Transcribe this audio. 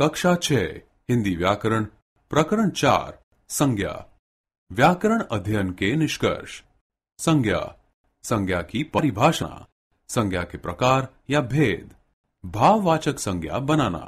कक्षा छ हिंदी व्याकरण प्रकरण चार संज्ञा व्याकरण अध्ययन के निष्कर्ष संज्ञा संज्ञा की परिभाषा संज्ञा के प्रकार या भेद भाववाचक संज्ञा बनाना